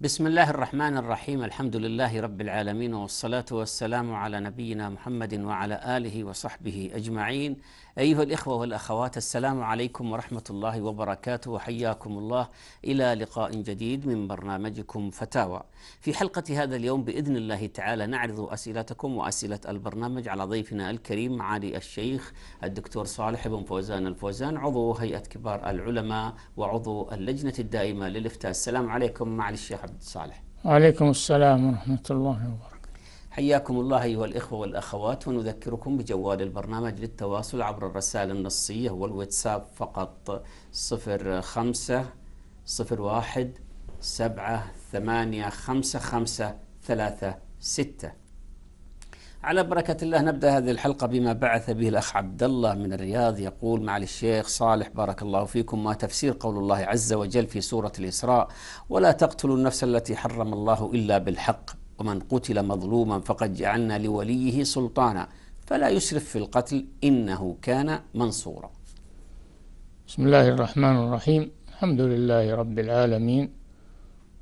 بسم الله الرحمن الرحيم الحمد لله رب العالمين والصلاه والسلام على نبينا محمد وعلى اله وصحبه اجمعين أيها الإخوة والأخوات السلام عليكم ورحمة الله وبركاته وحياكم الله إلى لقاء جديد من برنامجكم فتاوى في حلقة هذا اليوم بإذن الله تعالى نعرض أسئلتكم وأسئلة البرنامج على ضيفنا الكريم معالي الشيخ الدكتور صالح بن فوزان الفوزان عضو هيئة كبار العلماء وعضو اللجنة الدائمة للإفتاء السلام عليكم معالي الشيخ عبد الصالح وعليكم السلام ورحمة الله وبركاته حياكم الله أيها الإخوة والأخوات ونذكركم بجوال البرنامج للتواصل عبر الرسائل النصية والواتساب فقط صفر خمسة صفر واحد سبعة ثمانية خمسة خمسة ثلاثة ستة على بركة الله نبدأ هذه الحلقة بما بعث به الأخ عبد الله من الرياض يقول معالي الشيخ صالح بارك الله فيكم ما تفسير قول الله عز وجل في سورة الإسراء ولا تقتلوا النفس التي حرم الله إلا بالحق ومن قتل مظلوما فقد جعلنا لوليه سلطانا فلا يسرف في القتل إنه كان منصورا بسم الله الرحمن الرحيم الحمد لله رب العالمين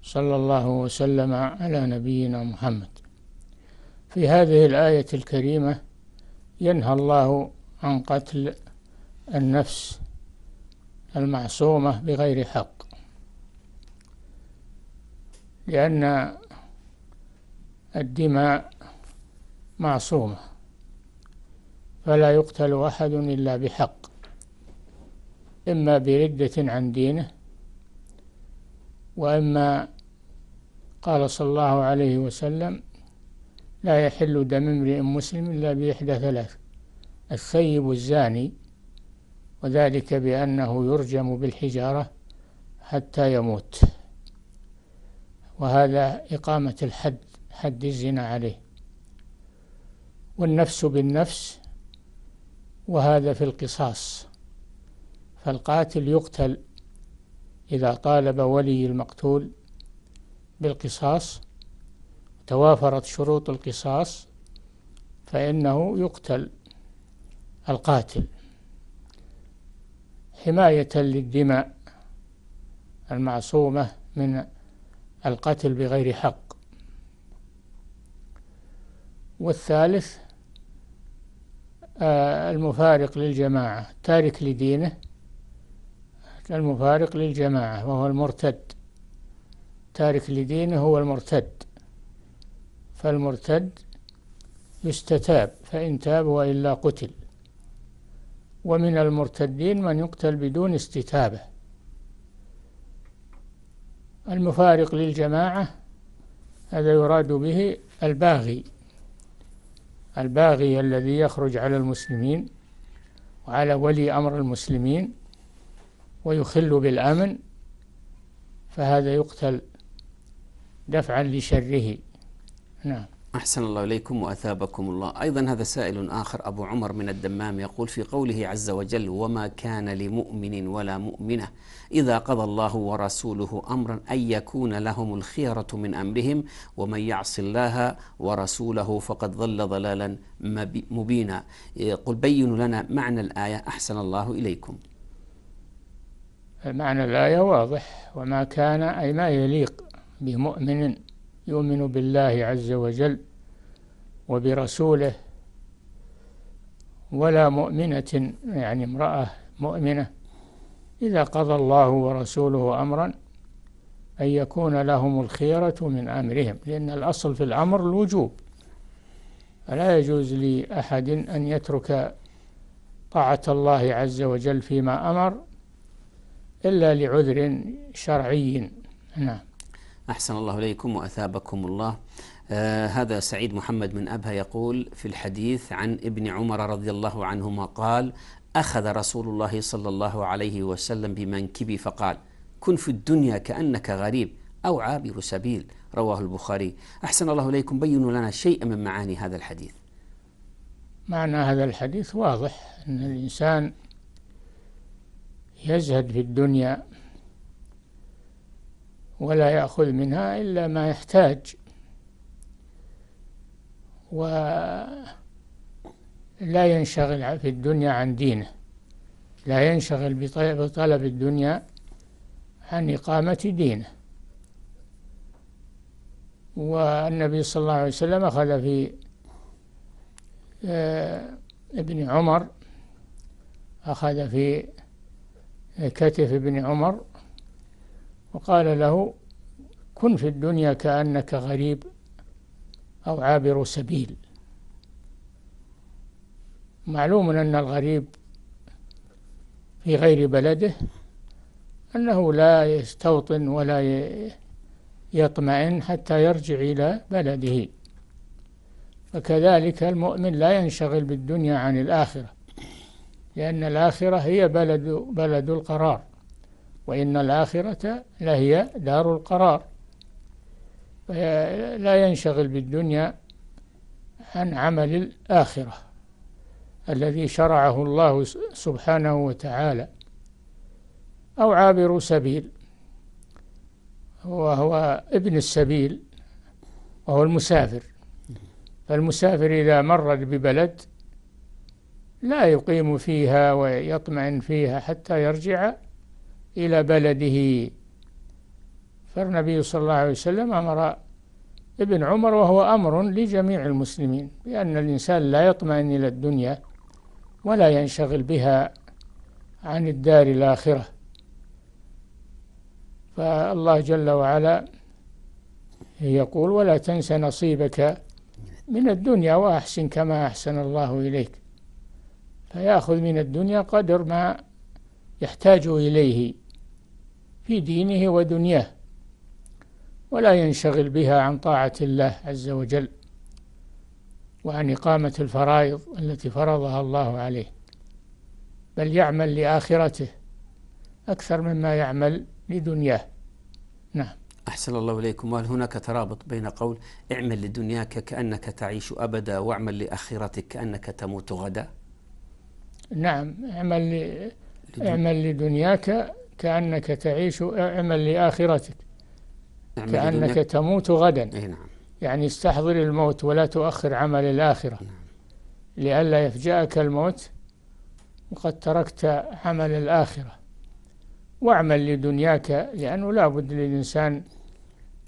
صلى الله وسلم على نبينا محمد في هذه الآية الكريمة ينهى الله عن قتل النفس المعصومة بغير حق لأن الدماء معصومة فلا يقتل أحد إلا بحق إما بردة عن دينه وإما قال صلى الله عليه وسلم لا يحل دم امرئ مسلم إلا بإحدى ثلاث الثيب الزاني وذلك بأنه يرجم بالحجارة حتى يموت وهذا إقامة الحد حد الزنا عليه والنفس بالنفس وهذا في القصاص فالقاتل يقتل إذا طالب ولي المقتول بالقصاص توافرت شروط القصاص فإنه يقتل القاتل حماية للدماء المعصومة من القتل بغير حق والثالث آه، المفارق للجماعة تارك لدينه المفارق للجماعة وهو المرتد تارك لدينه هو المرتد فالمرتد يستتاب فإن تاب وإلا قتل ومن المرتدين من يقتل بدون استتابة المفارق للجماعة هذا يراد به الباغي الباغي الذي يخرج على المسلمين وعلى ولي أمر المسلمين ويخل بالأمن فهذا يقتل دفعا لشره نعم أحسن الله إليكم وأثابكم الله أيضا هذا سائل آخر أبو عمر من الدمام يقول في قوله عز وجل وما كان لمؤمن ولا مؤمنة إذا قضى الله ورسوله أمرا أن يكون لهم الخيرة من أمرهم ومن يعص الله ورسوله فقد ضل ضلالا مبينا قل بينوا لنا معنى الآية أحسن الله إليكم معنى الآية واضح وما كان أي ما يليق بمؤمن يؤمن بالله عز وجل وبرسوله ولا مؤمنة يعني امرأة مؤمنة إذا قضى الله ورسوله أمرا أن يكون لهم الخيرة من أمرهم لأن الأصل في الأمر الوجوب فلا يجوز لأحد أن يترك طاعة الله عز وجل فيما أمر إلا لعذر شرعي نعم أحسن الله إليكم وأثابكم الله آه هذا سعيد محمد من أبها يقول في الحديث عن ابن عمر رضي الله عنهما قال أخذ رسول الله صلى الله عليه وسلم بمنكبي فقال كن في الدنيا كأنك غريب أو عابر سبيل رواه البخاري أحسن الله إليكم بينوا لنا شيئا من معاني هذا الحديث معنى هذا الحديث واضح أن الإنسان يزهد في الدنيا ولا يأخذ منها إلا ما يحتاج ولا ينشغل في الدنيا عن دينه لا ينشغل بطلب الدنيا عن إقامة دينه والنبي صلى الله عليه وسلم أخذ في آه، ابن عمر أخذ في كتف ابن عمر وقال له كن في الدنيا كأنك غريب أو عابر سبيل معلوم أن الغريب في غير بلده أنه لا يستوطن ولا يطمئن حتى يرجع إلى بلده فكذلك المؤمن لا ينشغل بالدنيا عن الآخرة لأن الآخرة هي بلد بلد القرار وإن الآخرة لهي دار القرار لا ينشغل بالدنيا عن عمل الآخرة الذي شرعه الله سبحانه وتعالى أو عابر سبيل وهو ابن السبيل وهو المسافر فالمسافر إذا مر ببلد لا يقيم فيها ويطمئن فيها حتى يرجع إلى بلده فالنبي صلى الله عليه وسلم أمر ابن عمر وهو أمر لجميع المسلمين بأن الإنسان لا يطمئن إلى الدنيا ولا ينشغل بها عن الدار الآخرة فالله جل وعلا يقول ولا تنس نصيبك من الدنيا وأحسن كما أحسن الله إليك فيأخذ من الدنيا قدر ما يحتاج إليه في دينه ودنياه ولا ينشغل بها عن طاعة الله عز وجل وعن إقامة الفرائض التي فرضها الله عليه بل يعمل لآخرته أكثر مما يعمل لدنياه نعم أحسن الله إليكم وهل هناك ترابط بين قول اعمل لدنياك كأنك تعيش أبدا واعمل لآخرتك كأنك تموت غدا نعم اعمل اعمل لدنياك كأنك تعيش اعمل لآخرتك كأنك تموت غدا إيه، نعم. يعني استحضر الموت ولا تؤخر عمل الآخرة نعم. لئلا يفجأك الموت وقد تركت عمل الآخرة واعمل لدنياك لأنه لا بد للإنسان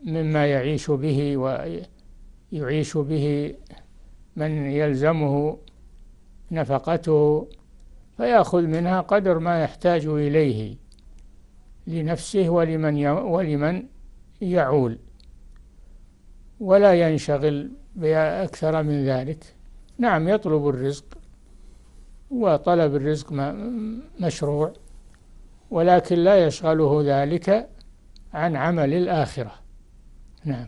مما يعيش به ويعيش به من يلزمه نفقته فيأخذ منها قدر ما يحتاج إليه لنفسه ولمن ولمن يعول ولا ينشغل بأكثر من ذلك نعم يطلب الرزق وطلب الرزق مشروع ولكن لا يشغله ذلك عن عمل الآخرة نعم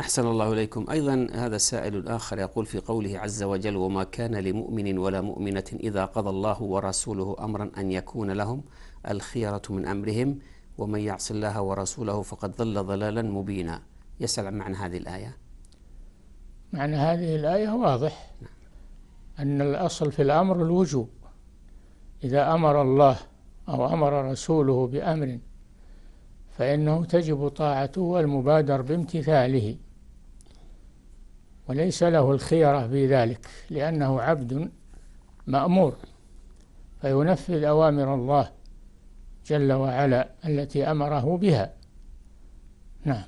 أحسن الله إليكم أيضا هذا السائل الآخر يقول في قوله عز وجل وما كان لمؤمن ولا مؤمنة إذا قضى الله ورسوله أمرا أن يكون لهم الخيرة من أمرهم ومن يعص الله ورسوله فقد ضل ضلالا مبينا يسأل عن معنى هذه الآية معنى هذه الآية واضح نعم. أن الأصل في الأمر الوجوب إذا أمر الله أو أمر رسوله بأمر فإنه تجب طاعته والمبادر بامتثاله وليس له الخيرة في ذلك لأنه عبد مأمور فينفذ أوامر الله جل وعلا التي أمره بها نعم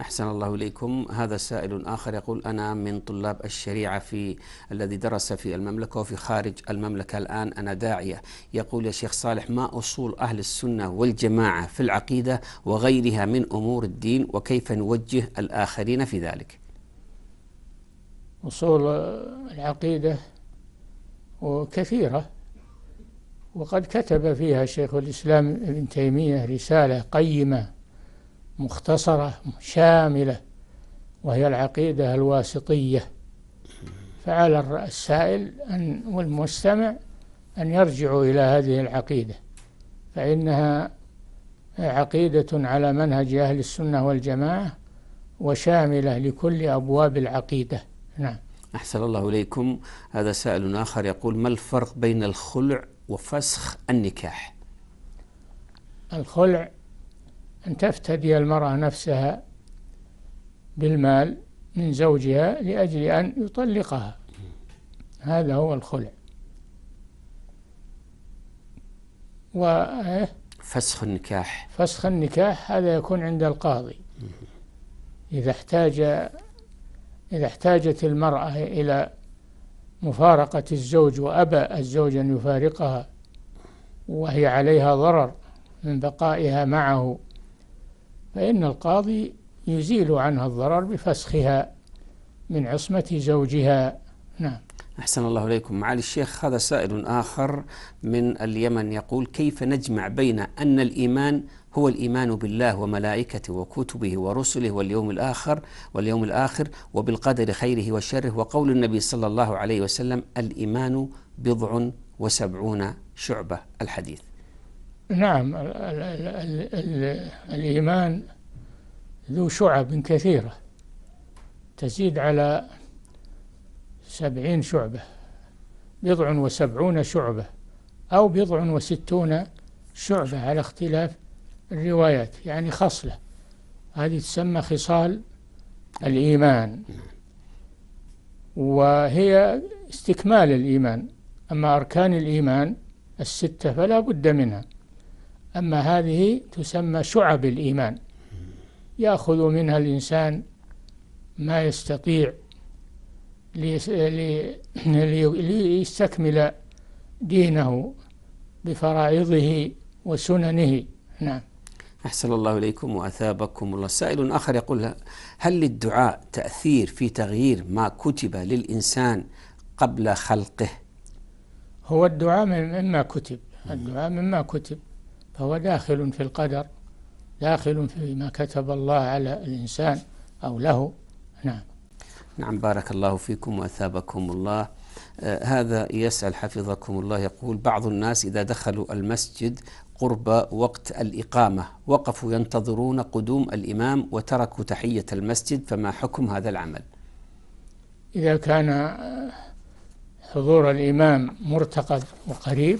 أحسن الله إليكم هذا سائل آخر يقول أنا من طلاب الشريعة في الذي درس في المملكة وفي خارج المملكة الآن أنا داعية يقول يا شيخ صالح ما أصول أهل السنة والجماعة في العقيدة وغيرها من أمور الدين وكيف نوجه الآخرين في ذلك أصول العقيدة وكثيرة وقد كتب فيها شيخ الإسلام ابن تيمية رسالة قيمة مختصرة شاملة وهي العقيدة الواسطية فعلى السائل أن والمستمع أن يرجعوا إلى هذه العقيدة فإنها عقيدة على منهج أهل السنة والجماعة وشاملة لكل أبواب العقيدة نعم أحسن الله إليكم هذا سائل آخر يقول ما الفرق بين الخلع وفسخ النكاح الخلع أن تفتدي المرأة نفسها بالمال من زوجها لأجل أن يطلقها هذا هو الخلع و إيه؟ فسخ النكاح فسخ النكاح هذا يكون عند القاضي إذا احتاج إذا احتاجت المرأة إلى مفارقة الزوج وأبى الزوج أن يفارقها وهي عليها ضرر من بقائها معه فإن القاضي يزيل عنها الضرر بفسخها من عصمة زوجها نعم أحسن الله إليكم معالي الشيخ هذا سائل آخر من اليمن يقول كيف نجمع بين أن الإيمان هو الإيمان بالله وملائكته وكتبه ورسله واليوم الآخر واليوم الآخر وبالقدر خيره وشره وقول النبي صلى الله عليه وسلم الإيمان بضع وسبعون شعبة الحديث نعم ال ال ال الإيمان ذو شعب كثيرة تزيد على سبعين شعبة بضع وسبعون شعبة أو بضع وستون شعبة على اختلاف الروايات يعني خصلة هذه تسمى خصال الإيمان وهي استكمال الإيمان أما أركان الإيمان الستة فلا بد منها أما هذه تسمى شعب الإيمان يأخذ منها الإنسان ما يستطيع ليستكمل دينه بفرائضه وسننه نعم أحسن الله إليكم وأثابكم الله سائل آخر يقول هل للدعاء تأثير في تغيير ما كتب للإنسان قبل خلقه هو الدعاء مما كتب الدعاء مما كتب فهو داخل في القدر داخل فيما كتب الله على الإنسان أو له نعم نعم بارك الله فيكم وأثابكم الله آه، هذا يسأل حفظكم الله يقول بعض الناس إذا دخلوا المسجد قرب وقت الإقامة وقفوا ينتظرون قدوم الإمام وتركوا تحية المسجد فما حكم هذا العمل إذا كان حضور الإمام مرتقب وقريب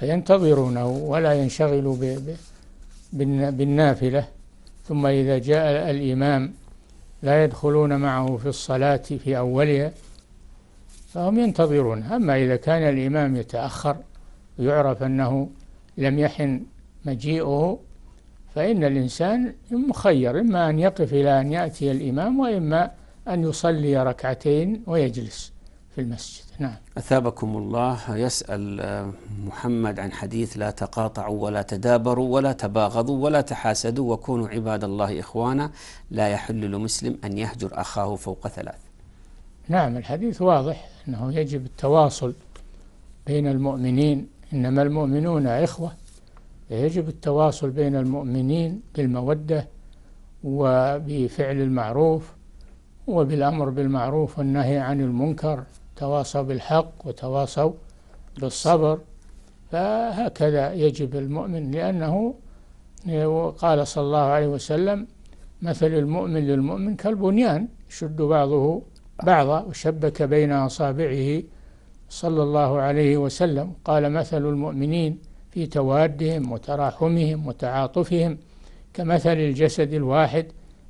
فينتظرونه ولا ينشغلوا بالنافلة ثم إذا جاء الإمام لا يدخلون معه في الصلاة في أولها فهم ينتظرون أما إذا كان الإمام يتأخر ويعرف أنه لم يحن مجيئه فإن الإنسان مخير إما أن يقف إلى أن يأتي الإمام وإما أن يصلي ركعتين ويجلس في المسجد نعم أثابكم الله يسأل آه، محمد عن حديث لا تقاطعوا ولا تدابروا ولا تباغضوا ولا تحاسدوا وكونوا عباد الله إخوانا لا يحل لمسلم أن يهجر أخاه فوق ثلاث نعم الحديث واضح أنه يجب التواصل بين المؤمنين إنما المؤمنون إخوة يجب التواصل بين المؤمنين بالمودة وبفعل المعروف وبالأمر بالمعروف والنهي عن المنكر وتواصوا بالحق وتواصوا بالصبر فهكذا يجب المؤمن لأنه قال صلى الله عليه وسلم مثل المؤمن للمؤمن كالبنيان يشد بعضه بعضا وشبك بين أصابعه صلى الله عليه وسلم قال مثل المؤمنين في توادهم وتراحمهم وتعاطفهم كمثل الجسد الواحد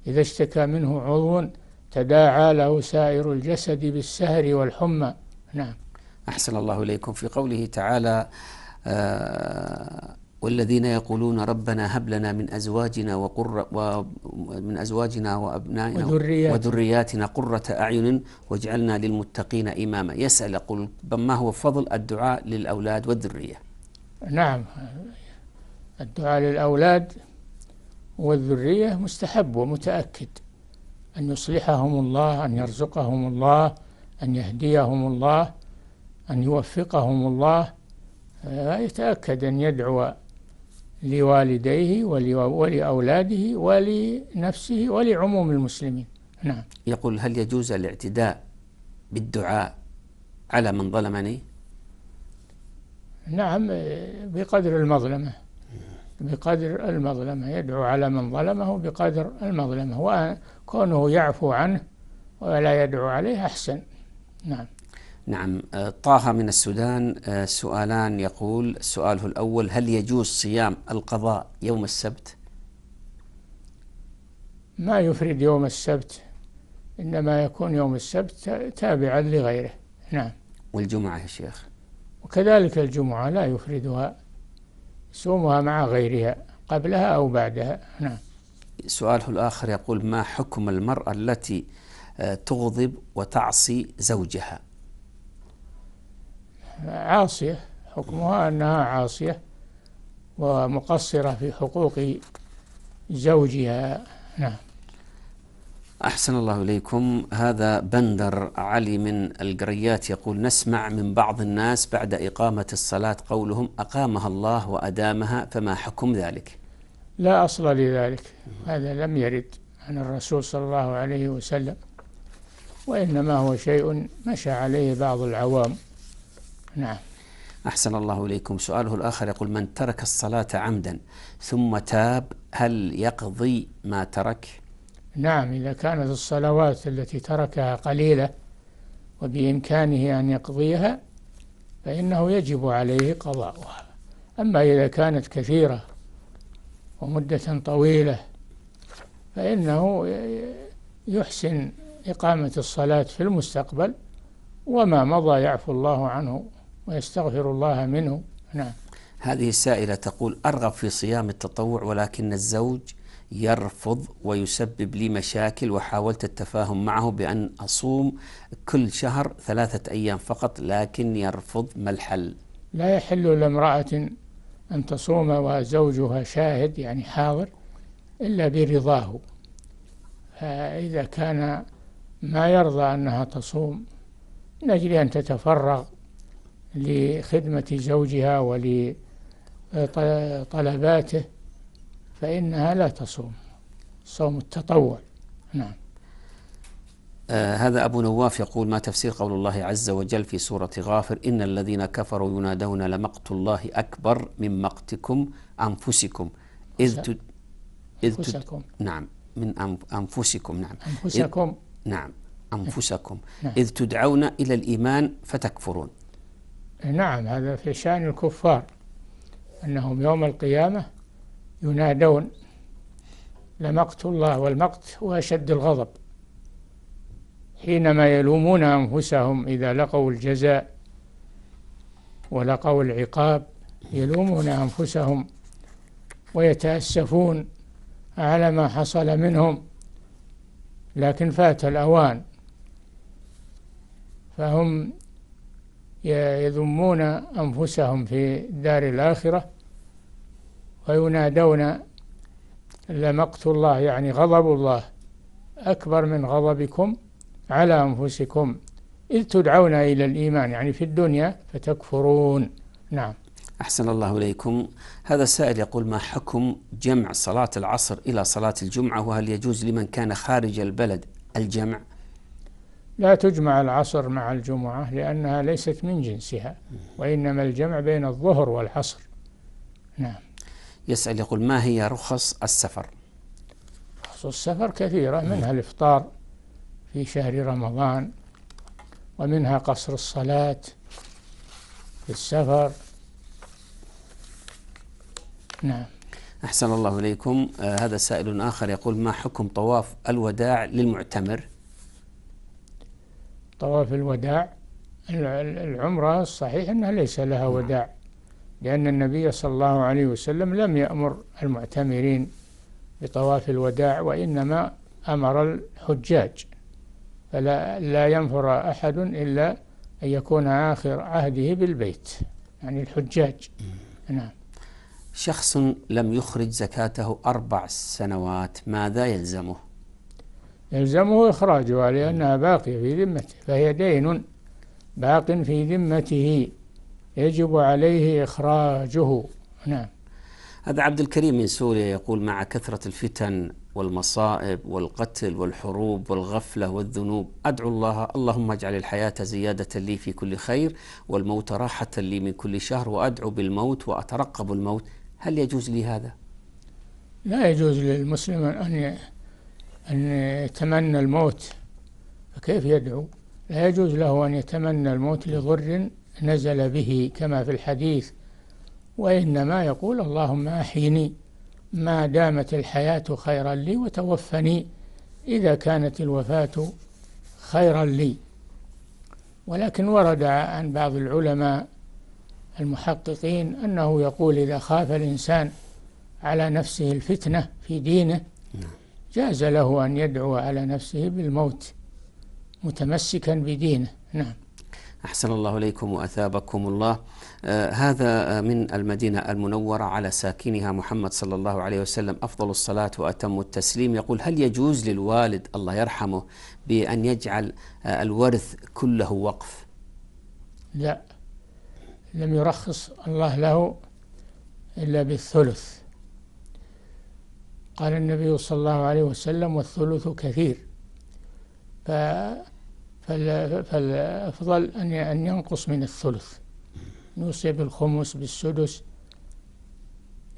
إذا اشتكى منه عضو تداعى له سائر الجسد بالسهر والحمى نعم أحسن الله إليكم في قوله تعالى آه والذين يقولون ربنا هب لنا من ازواجنا وقر ومن ازواجنا وابنائنا وذرياتنا, وذرياتنا قرة اعين واجعلنا للمتقين اماما يسال يقول ما هو فضل الدعاء للاولاد والذريه نعم الدعاء للاولاد والذريه مستحب ومتاكد أن يصلحهم الله أن يرزقهم الله أن يهديهم الله أن يوفقهم الله آه، يتأكد أن يدعو لوالديه ولأولاده ولنفسه ولعموم المسلمين نعم يقول هل يجوز الاعتداء بالدعاء على من ظلمني نعم آه، بقدر المظلمة بقدر المظلمة يدعو على من ظلمه بقدر المظلمة كونه يعفو عنه ولا يدعو عليه أحسن نعم نعم آه، طه من السودان آه، سؤالان يقول سؤاله الأول هل يجوز صيام القضاء يوم السبت ما يفرد يوم السبت إنما يكون يوم السبت تابعا لغيره نعم والجمعة يا شيخ وكذلك الجمعة لا يفردها سومها مع غيرها قبلها أو بعدها نعم سؤاله الآخر يقول ما حكم المرأة التي آه، تغضب وتعصي زوجها عاصية حكمها أنها عاصية ومقصرة في حقوق زوجها نعم أحسن الله إليكم هذا بندر علي من القريات يقول نسمع من بعض الناس بعد إقامة الصلاة قولهم أقامها الله وأدامها فما حكم ذلك لا أصل لذلك هذا لم يرد عن الرسول صلى الله عليه وسلم وإنما هو شيء مشى عليه بعض العوام نعم أحسن الله إليكم سؤاله الآخر يقول من ترك الصلاة عمدا ثم تاب هل يقضي ما ترك نعم إذا كانت الصلوات التي تركها قليلة وبإمكانه أن يقضيها فإنه يجب عليه قضاؤها أما إذا كانت كثيرة ومدة طويلة فإنه يحسن إقامة الصلاة في المستقبل وما مضى يعفو الله عنه ويستغفر الله منه نعم هذه السائلة تقول أرغب في صيام التطوع ولكن الزوج يرفض ويسبب لي مشاكل وحاولت التفاهم معه بأن أصوم كل شهر ثلاثة أيام فقط لكن يرفض ما الحل لا يحل لامرأة أن تصوم وزوجها شاهد يعني حاضر إلا برضاه فإذا كان ما يرضى أنها تصوم من أجل أن تتفرغ لخدمة زوجها ولطلباته فإنها لا تصوم صوم التطوع نعم آه، هذا أبو نواف يقول ما تفسير قول الله عز وجل في سورة غافر إن الذين كفروا ينادون لمقت الله أكبر من مقتكم أنفسكم إذ تد... إذ تد... نعم من نعم. أنفسكم نعم أنفسكم إذ... نعم أنفسكم إذ تدعون إلى الإيمان فتكفرون نعم هذا في شأن الكفار أنهم يوم القيامة ينادون لمقت الله والمقت هو أشد الغضب حينما يلومون أنفسهم إذا لقوا الجزاء ولقوا العقاب يلومون أنفسهم ويتأسفون على ما حصل منهم لكن فات الأوان فهم يذمون أنفسهم في دار الآخرة وينادون لمقت الله يعني غضب الله أكبر من غضبكم على أنفسكم إذ تدعون إلى الإيمان يعني في الدنيا فتكفرون نعم أحسن الله إليكم هذا السائل يقول ما حكم جمع صلاة العصر إلى صلاة الجمعة وهل يجوز لمن كان خارج البلد الجمع لا تجمع العصر مع الجمعة لأنها ليست من جنسها وإنما الجمع بين الظهر والعصر نعم يسأل يقول ما هي رخص السفر رخص السفر كثيرة منها الإفطار في شهر رمضان ومنها قصر الصلاة في السفر نعم أحسن الله إليكم آه هذا سائل آخر يقول ما حكم طواف الوداع للمعتمر طواف الوداع العمرة صحيح أنها ليس لها نعم. وداع لأن النبي صلى الله عليه وسلم لم يأمر المعتمرين بطواف الوداع وإنما أمر الحجاج فلا لا ينفر أحد إلا أن يكون آخر عهده بالبيت يعني الحجاج نعم شخص لم يخرج زكاته أربع سنوات ماذا يلزمه؟ يلزمه إخراجها لأنها باقية في ذمته فهي دين باق في ذمته يجب عليه إخراجه نعم هذا عبد الكريم من سوريا يقول مع كثرة الفتن والمصائب والقتل والحروب والغفلة والذنوب أدعو الله اللهم اجعل الحياة زيادة لي في كل خير والموت راحة لي من كل شهر وأدعو بالموت وأترقب الموت هل يجوز لي هذا؟ لا يجوز للمسلم أن أن يتمنى الموت فكيف يدعو؟ لا يجوز له أن يتمنى الموت لضر نزل به كما في الحديث وإنما يقول اللهم أحيني ما دامت الحياة خيرا لي وتوفني إذا كانت الوفاة خيرا لي ولكن ورد عن بعض العلماء المحققين أنه يقول إذا خاف الإنسان على نفسه الفتنة في دينه نعم. جاز له أن يدعو على نفسه بالموت متمسكا بدينه نعم أحسن الله إليكم وأثابكم الله آه، هذا آه، من المدينة المنورة على ساكنها محمد صلى الله عليه وسلم أفضل الصلاة وأتم التسليم يقول هل يجوز للوالد الله يرحمه بأن يجعل آه، الورث كله وقف لا لم يرخص الله له إلا بالثلث قال النبي صلى الله عليه وسلم والثلث كثير ف فالأفضل أن ينقص من الثلث نوصي بالخمس بالسدس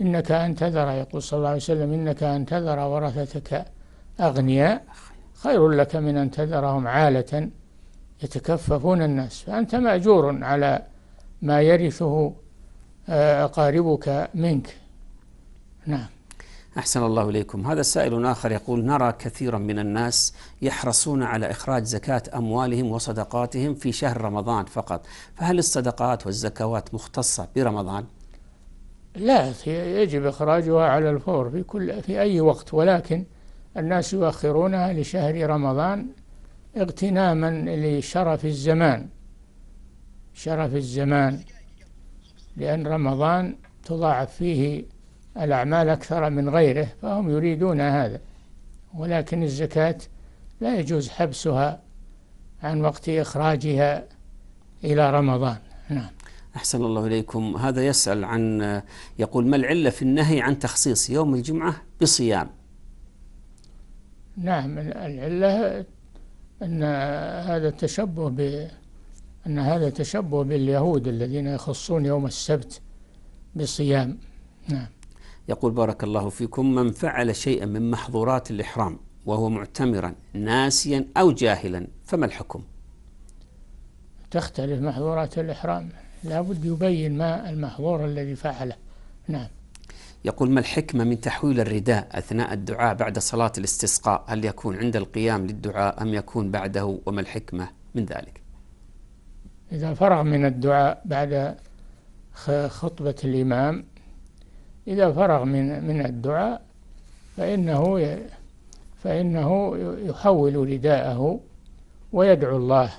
إنك أن تذر يقول صلى الله عليه وسلم إنك أن تذر ورثتك أغنياء خير لك من أن تذرهم عالة يتكففون الناس فأنت مأجور على ما يرثه أقاربك آه، منك نعم أحسن الله إليكم هذا سائل آخر يقول نرى كثيرا من الناس يحرصون على إخراج زكاة أموالهم وصدقاتهم في شهر رمضان فقط فهل الصدقات والزكوات مختصة برمضان؟ لا يجب إخراجها على الفور في, كل في أي وقت ولكن الناس يؤخرونها لشهر رمضان اغتناما لشرف الزمان شرف الزمان لأن رمضان تضاعف فيه الأعمال أكثر من غيره فهم يريدون هذا ولكن الزكاة لا يجوز حبسها عن وقت إخراجها إلى رمضان نعم أحسن الله إليكم هذا يسأل عن يقول ما العلة في النهي عن تخصيص يوم الجمعة بصيام نعم العلة أن هذا تشبه ب أن هذا تشبه باليهود الذين يخصون يوم السبت بصيام نعم يقول بارك الله فيكم من فعل شيئا من محظورات الإحرام وهو معتمرا ناسيا أو جاهلا فما الحكم تختلف محظورات الإحرام لابد يبين ما المحظور الذي فعله نعم يقول ما الحكمة من تحويل الرداء أثناء الدعاء بعد صلاة الاستسقاء هل يكون عند القيام للدعاء أم يكون بعده وما الحكمة من ذلك إذا فرغ من الدعاء بعد خطبة الإمام إذا فرغ من من الدعاء فإنه فإنه يحول رداءه ويدعو الله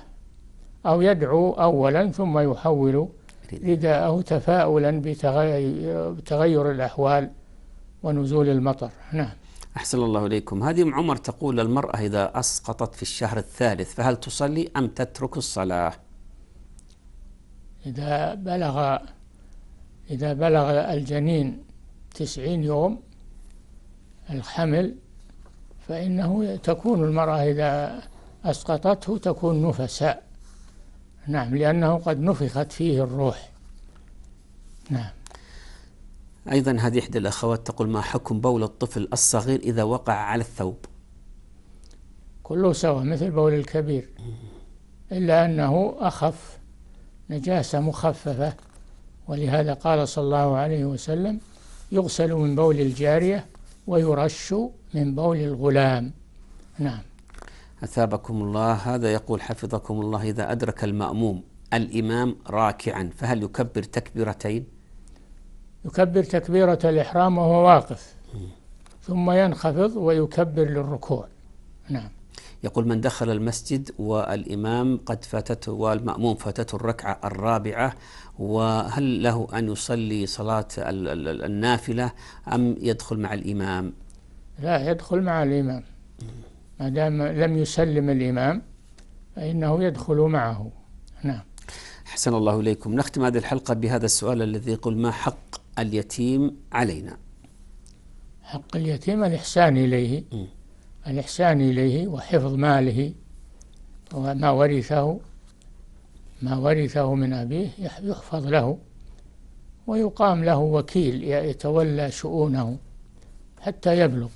أو يدعو أولا ثم يحول رداءه تفاؤلا بتغير الأحوال ونزول المطر نعم أحسن الله إليكم هذه أم عمر تقول المرأة إذا أسقطت في الشهر الثالث فهل تصلي أم تترك الصلاة إذا بلغ إذا بلغ الجنين تسعين يوم الحمل فإنه تكون المرأة إذا أسقطته تكون نفساء نعم لأنه قد نفخت فيه الروح نعم أيضا هذه إحدى الأخوات تقول ما حكم بول الطفل الصغير إذا وقع على الثوب كله سواء مثل بول الكبير إلا أنه أخف نجاسة مخففة ولهذا قال صلى الله عليه وسلم يغسل من بول الجارية ويرش من بول الغلام نعم أثابكم الله هذا يقول حفظكم الله إذا أدرك المأموم الإمام راكعا فهل يكبر تكبيرتين يكبر تكبيرة الإحرام وهو واقف ثم ينخفض ويكبر للركوع نعم يقول من دخل المسجد والإمام قد فاتته والمأموم فاتته الركعة الرابعة وهل له أن يصلي صلاة النافلة أم يدخل مع الإمام لا يدخل مع الإمام ما دام لم يسلم الإمام فإنه يدخل معه نعم أحسن الله إليكم نختم هذه الحلقة بهذا السؤال الذي يقول ما حق اليتيم علينا حق اليتيم الإحسان إليه م. الإحسان إليه وحفظ ماله وما ورثه ما ورثه من أبيه يحفظ له ويقام له وكيل يتولى شؤونه حتى يبلغ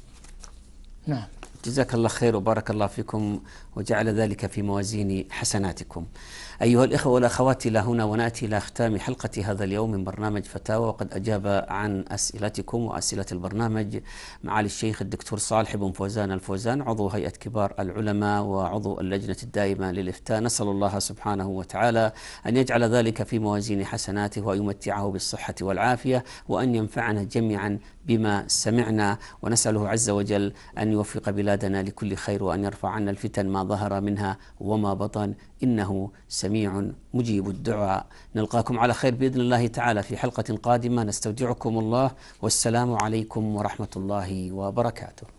نعم جزاك الله خير وبارك الله فيكم وجعل ذلك في موازين حسناتكم أيها الإخوة والأخوات إلى هنا ونأتي إلى ختام حلقة هذا اليوم من برنامج فتاوى وقد أجاب عن أسئلتكم وأسئلة البرنامج معالي الشيخ الدكتور صالح بن فوزان الفوزان عضو هيئة كبار العلماء وعضو اللجنة الدائمة للإفتاء نسأل الله سبحانه وتعالى أن يجعل ذلك في موازين حسناته ويمتعه بالصحة والعافية وأن ينفعنا جميعا بما سمعنا ونسأله عز وجل أن يوفق بلادنا لكل خير وأن يرفع عنا الفتن ما ظهر منها وما بطن إنه سميع مجيب الدعاء نلقاكم على خير بإذن الله تعالى في حلقة قادمة نستودعكم الله والسلام عليكم ورحمة الله وبركاته